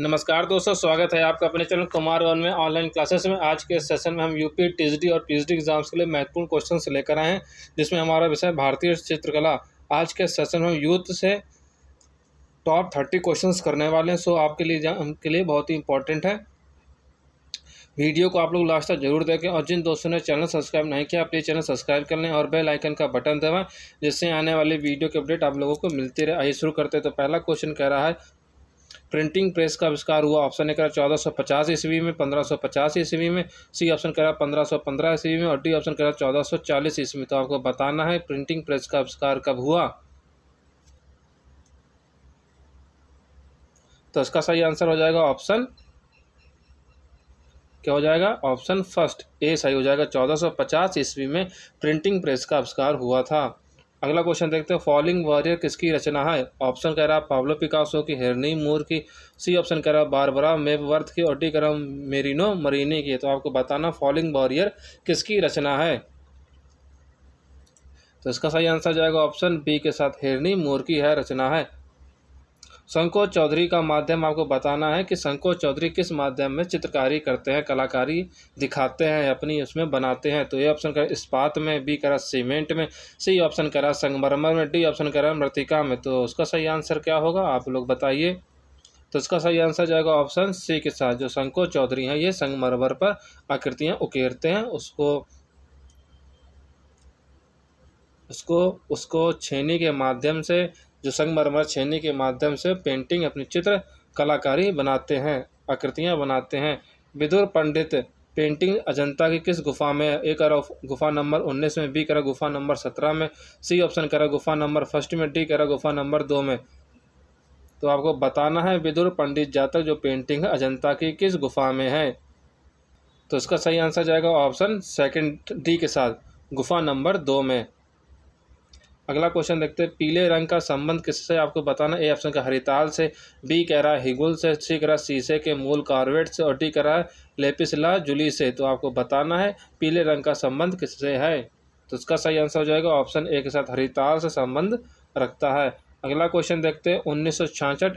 नमस्कार दोस्तों स्वागत है आपका अपने चैनल कुमार वन में ऑनलाइन क्लासेस में आज के सेशन में हम यूपी टीजीडी और पीएचडी एग्जाम्स के लिए महत्वपूर्ण क्वेश्चन लेकर आए हैं जिसमें हमारा विषय भारतीय चित्रकला आज के सेशन में यूथ से टॉप थर्टी क्वेश्चन करने वाले हैं सो आपके लिए के लिए बहुत ही इंपॉर्टेंट है वीडियो को आप लोग लास्ट तक जरूर देखें और जिन दोस्तों ने चैनल सब्सक्राइब नहीं किया प्लीज़ चैनल सब्सक्राइब कर लें और बेल आइकन का बटन दबाएं जिससे आने वाले वीडियो के अपडेट आप लोगों को मिलती रहे आइए शुरू करते हैं तो पहला क्वेश्चन कह रहा है प्रिंटिंग प्रेस का आविष्कार हुआ ऑप्शन ए करा चौदह सौ पचास ईस्वी में पंद्रह सौ पचास ईस्वी में सी ऑप्शन करा पंद्रह सौ पंद्रह ईस्वी में और डी ऑप्शन करा चौदह सौ चालीस ईस्वी में तो आपको बताना है प्रिंटिंग प्रेस का आविष्कार कब हुआ तो इसका सही आंसर हो जाएगा ऑप्शन क्या हो जाएगा ऑप्शन फर्स्ट ए सही हो जाएगा चौदह पचास ईस्वी में प्रिंटिंग प्रेस का आविष्कार हुआ था अगला क्वेश्चन देखते हैं फॉलिंग वॉरियर किसकी रचना है ऑप्शन कह रहा है पावलो पिकासो की हेरनी मूर की सी ऑप्शन कह रहा है बारबरा मेपवर्थ की और डी कह रहा है मेरिनो मरीनी की तो आपको बताना फॉलिंग वॉरियर किसकी रचना है तो इसका सही आंसर जाएगा ऑप्शन बी के साथ हिरनी मूर की है रचना है संकोच चौधरी का माध्यम आपको बताना है कि संकोच चौधरी किस माध्यम में चित्रकारी करते हैं कलाकारी दिखाते हैं अपनी उसमें बनाते हैं तो ये ऑप्शन करा इस्पात में बी करा सीमेंट में सी ऑप्शन करा संगमरमर में डी ऑप्शन करा मृतिका में तो उसका सही आंसर क्या होगा आप लोग बताइए तो इसका सही आंसर जाएगा ऑप्शन सी के साथ जो संकोच चौधरी हैं ये संगमरमर पर आकृतियाँ उकेरते हैं उसको उसको उसको छेनी के माध्यम से जो संगमरमर छेनी के माध्यम से पेंटिंग अपनी चित्र कलाकारी बनाते हैं आकृतियाँ बनाते हैं विदुर पंडित पेंटिंग अजंता की किस गुफा में ए करो गुफा नंबर उन्नीस में बी करा गुफा नंबर सत्रह में सी ऑप्शन करा गुफा नंबर फर्स्ट में डी करा गुफा नंबर दो में तो आपको बताना है विदुर पंडित जातक जो पेंटिंग है अजंता की किस गुफा में है तो इसका सही आंसर जाएगा ऑप्शन सेकंड डी के साथ गुफा नंबर दो में अगला क्वेश्चन देखते हैं पीले रंग का संबंध किससे आपको बताना ए ऑप्शन का हरिताल से बी कह रहा है हिगुल से सी कह रहा है शीशे के मूल कार्बेट से और डी कह रहा है लेपिसला जुली से तो आपको बताना है पीले रंग का संबंध किससे है तो इसका सही आंसर हो जाएगा ऑप्शन ए के साथ हरिताल से संबंध रखता है अगला क्वेश्चन देखते हैं उन्नीस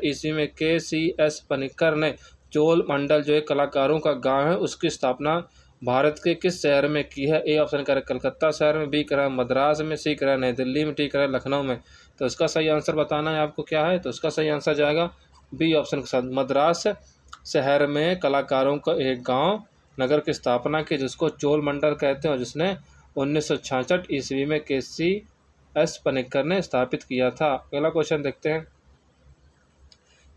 ईस्वी में के सी एस पनिकर ने चोल मंडल जो एक कलाकारों का गांव है उसकी स्थापना भारत के किस शहर में की है ए ऑप्शन करें कलकत्ता शहर में बी करा मद्रास में सी करा नई दिल्ली में टी करा लखनऊ में तो इसका सही आंसर बताना है आपको क्या है तो इसका सही आंसर जाएगा बी ऑप्शन के साथ मद्रास शहर में कलाकारों का एक गांव नगर की स्थापना की जिसको चोल मंडल कहते हैं जिसने उन्नीस ईस्वी में के सी एस पनिक्कर ने स्थापित किया था अगला क्वेश्चन देखते हैं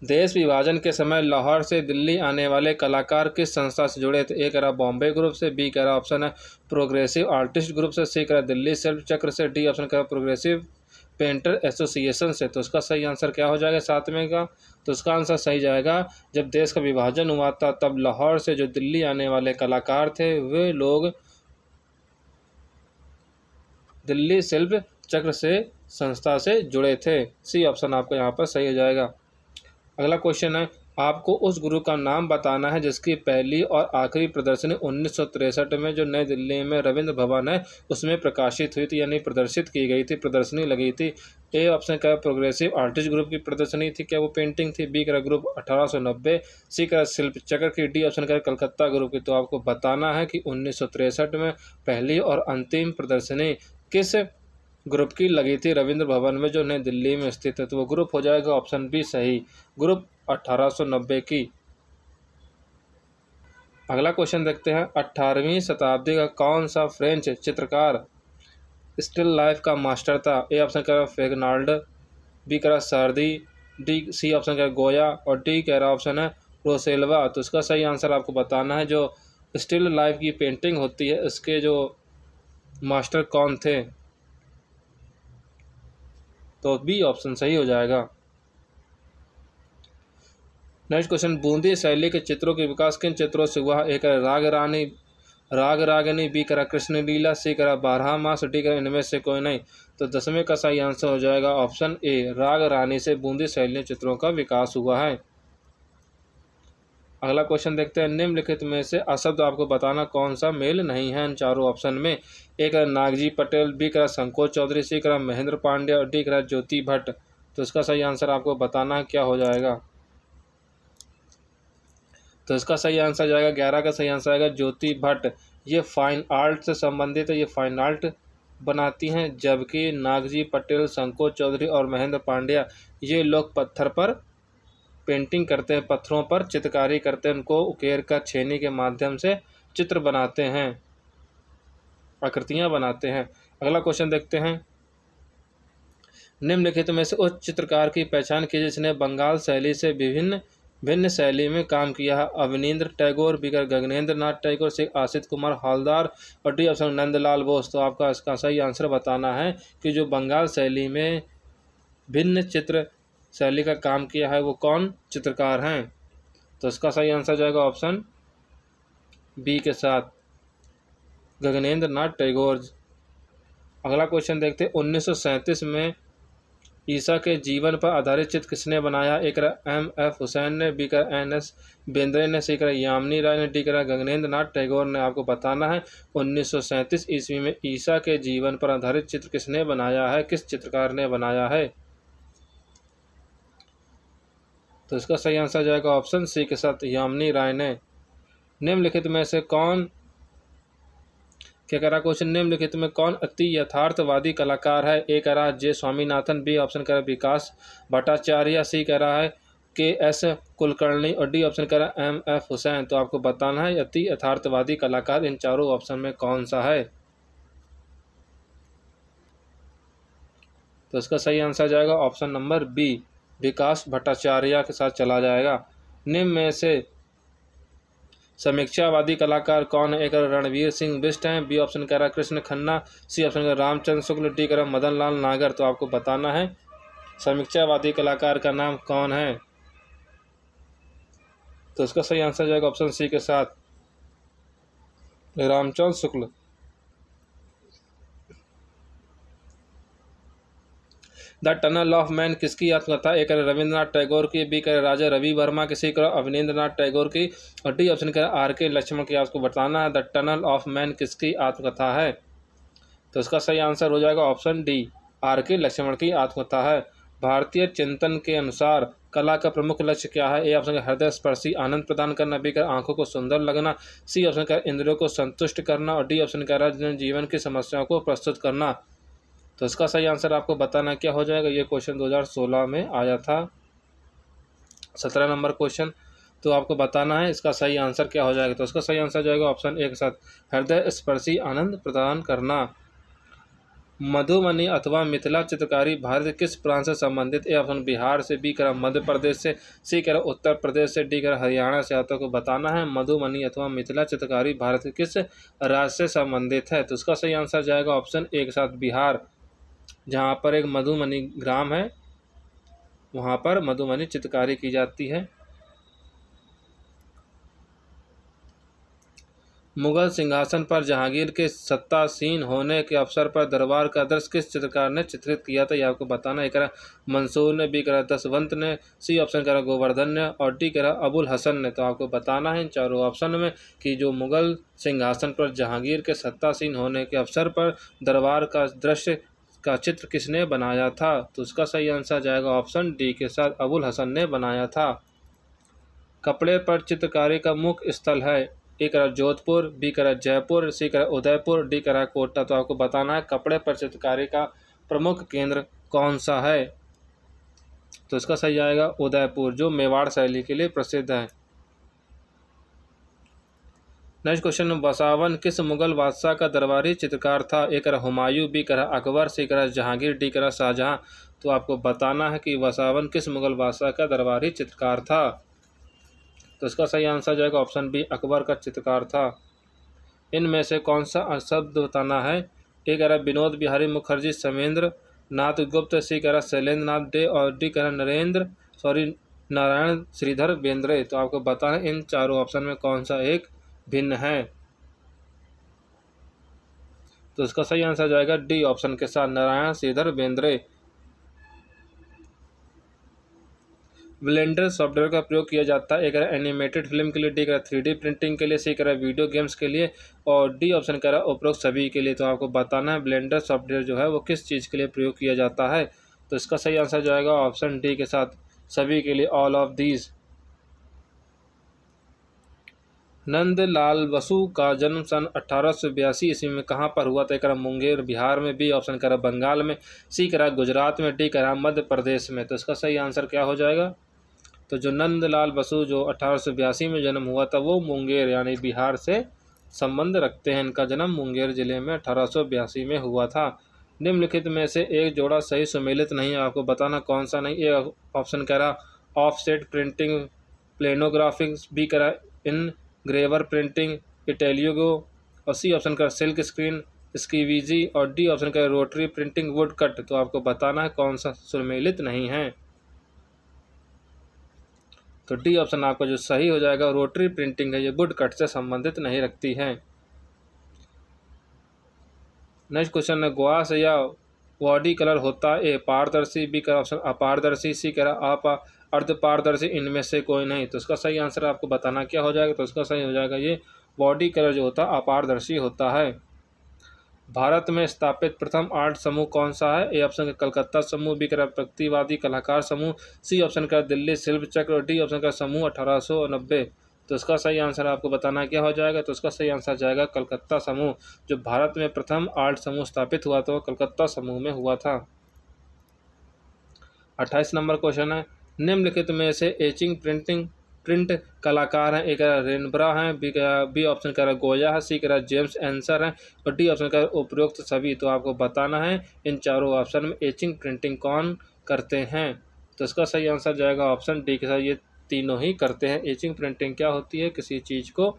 देश विभाजन के समय लाहौर से दिल्ली आने वाले कलाकार किस संस्था से जुड़े थे ए कह रहा बॉम्बे ग्रुप से बी कह रहा ऑप्शन है प्रोग्रेसिव आर्टिस्ट ग्रुप से सी करा दिल्ली सेल्फ चक्र से डी ऑप्शन करा प्रोग्रेसिव पेंटर एसोसिएशन से तो उसका सही आंसर क्या हो जाएगा सातवें का तो उसका आंसर सही जाएगा जब देश का विभाजन हुआ था तब लाहौर से जो दिल्ली आने वाले कलाकार थे वे लोग दिल्ली शिल्प चक्र से संस्था से जुड़े थे सी ऑप्शन आपका यहाँ पर सही हो जाएगा अगला क्वेश्चन है आपको उस गुरु का नाम बताना है जिसकी पहली और आखिरी प्रदर्शनी उन्नीस में जो नई दिल्ली में रविंद्र भवन है उसमें प्रकाशित हुई थी यानी प्रदर्शित की गई थी प्रदर्शनी लगी थी ए ऑप्शन क्या प्रोग्रेसिव आर्टिस्ट ग्रुप की प्रदर्शनी थी क्या वो पेंटिंग थी बी करा ग्रुप 1890 सी करा शिल्प चक्र की डी ऑप्शन करा कलकत्ता ग्रुप की तो आपको बताना है कि उन्नीस में पहली और अंतिम प्रदर्शनी किस ग्रुप की लगी थी रविंद्र भवन में जो नई दिल्ली में स्थित है तो वो ग्रुप हो जाएगा ऑप्शन बी सही ग्रुप अट्ठारह की अगला क्वेश्चन देखते हैं अट्ठारहवीं शताब्दी का कौन सा फ्रेंच चित्रकार स्टिल लाइफ का मास्टर था ए ऑप्शन कह रहा है फेगनाल्ड बी कह रहा सर्दी डी सी ऑप्शन कह रहा गोया और डी कह रहा ऑप्शन है रोसेल्वा तो इसका सही आंसर आपको बताना है जो स्टिल लाइफ की पेंटिंग होती है उसके जो मास्टर कौन थे तो बी ऑप्शन सही हो जाएगा नेक्स्ट क्वेश्चन बूंदी शैली के चित्रों के विकास किन चित्रों से हुआ एक राग रानी राग रागनी बी करा कृष्ण लीला सी करा बारह मास डी करा इनमें से कोई नहीं तो दसवें का सही आंसर हो जाएगा ऑप्शन ए राग रानी से बूंदी शैली चित्रों का विकास हुआ है अगला क्वेश्चन देखते हैं निम्नलिखित में से अशब्द आपको बताना कौन सा मेल नहीं है इन चारों ऑप्शन में एक नागजी पटेल बी करा संकोच चौधरी सी करा महेंद्र पांडे और डी करा ज्योति भट्ट तो इसका सही आंसर आपको बताना क्या हो जाएगा तो इसका सही आंसर जाएगा ग्यारह का सही आंसर आएगा ज्योति भट्ट ये फाइन आर्ट से संबंधित है ये फाइन आर्ट बनाती हैं जबकि नागजी पटेल संकोच चौधरी और महेंद्र पांड्या ये लोग पत्थर पर पेंटिंग करते हैं पत्थरों पर चित्रकारी करते हैं उनको उकेर का छेनी के माध्यम से चित्र बनाते हैं आकृतियाँ बनाते हैं अगला क्वेश्चन देखते हैं निम्नलिखित में से उस चित्रकार की पहचान की जिसने बंगाल शैली से विभिन्न भिन्न शैली में काम किया है अवनीन्द्र टैगोर बिगर गगनेंद्र नाथ टैगोर से आसित कुमार हालदार और डी ऑप्शन नंदलाल बोस तो आपका इसका सही आंसर बताना है कि जो बंगाल शैली में भिन्न चित्र शैली का काम किया है वो कौन चित्रकार हैं तो इसका सही आंसर जाएगा ऑप्शन बी के साथ गगनेंद्र नाथ टैगोर अगला क्वेश्चन देखते उन्नीस में ईसा के जीवन पर आधारित चित्र किसने बनाया एक एम एफ हुसैन ने बी कर एन एस बेंद्रे ने सी करा यामिनी राय ने डी कर गगनेंद्र नाथ टैगोर ने आपको बताना है उन्नीस ईस्वी में ईसा के जीवन पर आधारित चित्र किसने बनाया है किस चित्रकार ने बनाया है तो इसका सही आंसर जाएगा ऑप्शन सी के साथ यामिनी राय ने निम्नलिखित में से कौन क्या कह रहा क्वेश्चन निम्नलिखित में कौन अति यथार्थवादी कलाकार है ए कह रहा है जे स्वामीनाथन बी ऑप्शन कह रहा है विकास भट्टाचार्य सी कह रहा है के एस कुलकर्णी और डी ऑप्शन कह रहा है एम एफ हुसैन तो आपको बताना है अति यथार्थवादी कलाकार इन चारों ऑप्शन में कौन सा है तो इसका सही आंसर जाएगा option number B Vikas Bhattacharya के साथ चला जाएगा निम्न में से समीक्षावादी कलाकार कौन है एक रणवीर सिंह बिस्ट हैं बी ऑप्शन कह रहा है कृष्ण खन्ना सी ऑप्शन कह रामचंद्र शुक्ल डी कह रहा मदन लाल नागर तो आपको बताना है समीक्षावादी कलाकार का नाम कौन है तो इसका सही आंसर जाएगा ऑप्शन सी के साथ Ramchandra Shukla the tunnel of man किसकी आत्मकथा ए करें रविंद्रनाथ टैगोर की बी करें राजा रवि वर्मा किसी करो अविनेन्द्र नाथ टैगोर की और डी ऑप्शन करें आर के लक्ष्मण की आपको बताना है द टनल ऑफ मैन किसकी आत्मकथा है तो इसका सही आंसर हो जाएगा ऑप्शन डी आर के लक्ष्मण की आत्मकथा है भारतीय चिंतन के अनुसार कला का प्रमुख लक्ष्य क्या है ए ऑप्शन का हृदय स्पर्शी आनंद प्रदान करना बी कर आंखों को सुंदर लगना सी ऑप्शन का इंद्रियों को संतुष्ट करना और डी ऑप्शन का जीवन की समस्याओं को प्रस्तुत करना तो इसका सही आंसर आपको बताना क्या हो जाएगा ये क्वेश्चन 2016 में आया था सत्रह नंबर क्वेश्चन तो आपको बताना है इसका सही आंसर क्या हो जाएगा तो इसका सही आंसर जाएगा ऑप्शन एक साथ हृदय स्पर्शी आनंद प्रदान करना मधुमनी अथवा मिथिला चित्रकारी भारत किस प्रांत से संबंधित ए ऑप्शन बिहार से बी करा मध्य प्रदेश से सी कर उत्तर प्रदेश से डी करा हरियाणा से आता को बताना है मधुमनी अथवा मिथिला चित्रकारी भारत किस राज्य से संबंधित है तो उसका सही आंसर जाएगा ऑप्शन एक साथ बिहार जहाँ पर एक मधुमनी ग्राम है वहाँ पर मधुमनी चित्रकारी की जाती है मुगल सिंहासन पर जहांगीर के सत्तासीन होने के अवसर पर दरबार का दृश्य किस चित्रकार ने चित्रित किया था यह आपको बताना एक मंसूर ने बी करा दसवंत ने सी ऑप्शन करा गोवर्धन ने और डी करा अबुल हसन ने तो आपको बताना है इन चारों ऑप्शन में कि जो मुगल सिंहासन पर जहांगीर के सत्तासीन होने के अवसर पर दरबार का दृश्य का चित्र किसने बनाया था तो उसका सही आंसर जाएगा ऑप्शन डी के साथ अबुल हसन ने बनाया था कपड़े पर चित्रकारी का मुख्य स्थल है ए करा जोधपुर बी करा जयपुर सी करा उदयपुर डी करा कोटा तो आपको बताना है कपड़े पर चित्रकारी का प्रमुख केंद्र कौन सा है तो इसका सही आएगा उदयपुर जो मेवाड़ शैली के लिए प्रसिद्ध है नेक्स्ट क्वेश्चन बसावन किस मुगल बादशाह का दरबारी चित्रकार था एक रहा हुमायूं बी करा अकबर सी करा जहांगीर डी करा शाहजहाँ तो आपको बताना है कि बसावन किस मुगल बादशाह का दरबारी चित्रकार था तो इसका सही आंसर जाएगा ऑप्शन बी अकबर का चित्रकार था इनमें से कौन सा शब्द बताना है एक करा विनोद बिहारी मुखर्जी समेंद्र नाथ गुप्त सी करा शैलेंद्र नाथ दे और डी करा नरेंद्र सॉरी नारायण श्रीधर बेंद्रे तो आपको बताना इन चारों ऑप्शन में कौन सा एक भिन्न हैं तो इसका सही आंसर जाएगा डी ऑप्शन के साथ नारायण श्रीधर बेंद्रे ब्लेंडर सॉफ्टवेयर का प्रयोग किया जाता है एक एनिमेटेड फिल्म के लिए डी कर रहा थ्री प्रिंटिंग के लिए सी कर रहा वीडियो गेम्स के लिए और डी ऑप्शन कह रहा उपरोक्त सभी के लिए तो आपको बताना है ब्लेंडर सॉफ्टवेयर जो है वो किस चीज़ के लिए प्रयोग किया जाता है तो इसका सही आंसर जाएगा ऑप्शन डी के साथ सभी के लिए all of these Nandlal Basu का जन्म सन अठारह ईस्वी में कहाँ पर हुआ था करा मुंगेर बिहार में बी ऑप्शन करा बंगाल में सी करा गुजरात में डी करा मध्य प्रदेश में तो इसका सही आंसर क्या हो जाएगा तो जो नंदलाल बसु जो अठारह में जन्म हुआ था वो मुंगेर यानी बिहार से संबंध रखते हैं इनका जन्म मुंगेर जिले में अठारह में हुआ था निम्नलिखित में से एक जोड़ा सही सुमेलित नहीं आपको बताना कौन सा नहीं ए ऑप्शन करा ऑफसेट प्रिंटिंग प्लेनोग्राफिक्स भी करा इन ग्रेवर प्रिंटिंग इटेलियोगो और सी ऑप्शन का सिल्क स्क्रीन वीजी और डी ऑप्शन का रोटरी प्रिंटिंग वुड कट तो आपको बताना है कौन सा सुमेलित नहीं है तो डी ऑप्शन आपका जो सही हो जाएगा रोटरी प्रिंटिंग है ये वुड कट से संबंधित नहीं रखती है नेक्स्ट क्वेश्चन है ग्वास या बॉडी कलर होता है ए पारदर्शी बी कह ऑप्शन अपारदर्शी सी कह रहा अर्धपारदर्शी इनमें से कोई नहीं तो उसका सही आंसर आपको बताना क्या हो जाएगा तो उसका सही हो जाएगा ये बॉडी कलर जो होता है अपारदर्शी होता है भारत में स्थापित प्रथम आर्ट समूह कौन सा है ए ऑप्शन का कलकत्ता समूह बी करा प्रतिवादी कलाकार समूह सी ऑप्शन का दिल्ली शिल्प चक्र और डी ऑप्शन का समूह अठारह तो इसका सही आंसर आपको बताना क्या हो जाएगा तो इसका सही आंसर जाएगा कलकत्ता समूह जो भारत में प्रथम आर्ट समूह स्थापित हुआ था वो कलकत्ता समूह में हुआ था अट्ठाईस नंबर क्वेश्चन है निम्नलिखित में से एचिंग प्रिंटिंग प्रिंट कलाकार हैं एक रेनब्रा हैं बी बी ऑप्शन कह रहा गोया है सी कह रहा जेम्स एंसर हैं और डी ऑप्शन कह रहा उपयुक्त सभी तो आपको बताना है इन चारों ऑप्शन में एचिंग प्रिंटिंग कौन करते हैं तो इसका सही आंसर जाएगा ऑप्शन डी के साथ ये तीनों ही करते हैं एचिंग प्रिंटिंग क्या होती है किसी चीज़ को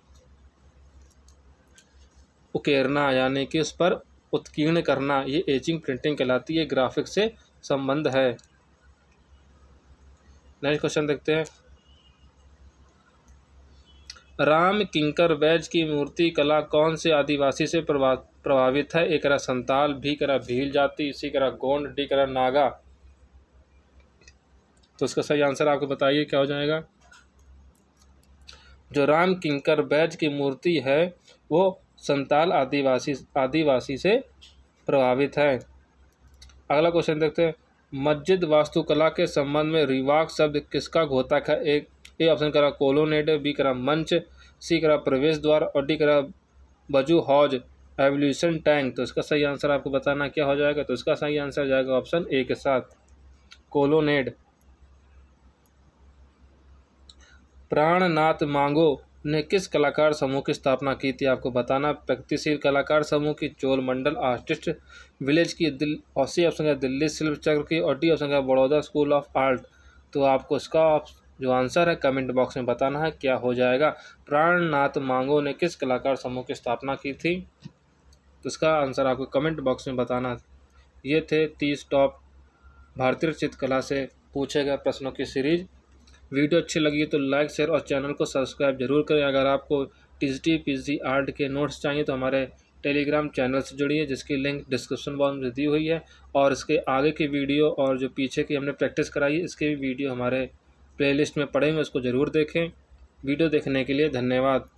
उकेरना यानी कि उस पर उत्कीर्ण करना ये एचिंग प्रिंटिंग कहलाती है ग्राफिक से संबंध है नेक्स्ट क्वेश्चन देखते हैं राम किंकर वैज की मूर्ति कला कौन से आदिवासी से प्रभा प्रभावित है एक रहा संताल भी करा भील जाति इसी करा गोंड डी करा नागा तो इसका सही आंसर आपको बताइए क्या हो जाएगा जो राम किंकर बैज की मूर्ति है वो संताल आदिवासी आदिवासी से प्रभावित है अगला क्वेश्चन देखते हैं मस्जिद वास्तुकला के संबंध में रिवाक शब्द किसका घोतक है एक ए ऑप्शन करा कोलोनेड बी करा मंच सी करा प्रवेश द्वार और डी करा बजू हौज एवोल्यूशन टैंक तो इसका सही आंसर आपको बताना क्या हो जाएगा तो इसका सही आंसर जाएगा ऑप्शन ए के साथ कोलोनेड प्राणनाथ मांगो ने किस कलाकार समूह की स्थापना की थी आपको बताना प्रगतिशील कलाकार समूह की चोल मंडल आर्टिस्ट विलेज की दिल और सी ऑप्शन है दिल्ली शिल्प चक्र की और डी ऑप्शन है बड़ौदा स्कूल ऑफ आर्ट तो आपको इसका जो आंसर है कमेंट बॉक्स में बताना है क्या हो जाएगा प्राणनाथ मांगो ने किस कलाकार समूह की स्थापना की थी तो इसका आंसर आपको कमेंट बॉक्स में बताना ये थे तीस टॉप भारतीय चित्रकला से पूछे गए प्रश्नों की सीरीज वीडियो अच्छी लगी तो लाइक शेयर और चैनल को सब्सक्राइब जरूर करें अगर आपको टी पीजी आर्ट के नोट्स चाहिए तो हमारे टेलीग्राम चैनल से जुड़िए जिसकी लिंक डिस्क्रिप्शन बॉक्स में दी हुई है और इसके आगे की वीडियो और जो पीछे की हमने प्रैक्टिस कराई है इसके भी वीडियो हमारे प्लेलिस्ट में पड़े हुए उसको ज़रूर देखें वीडियो देखने के लिए धन्यवाद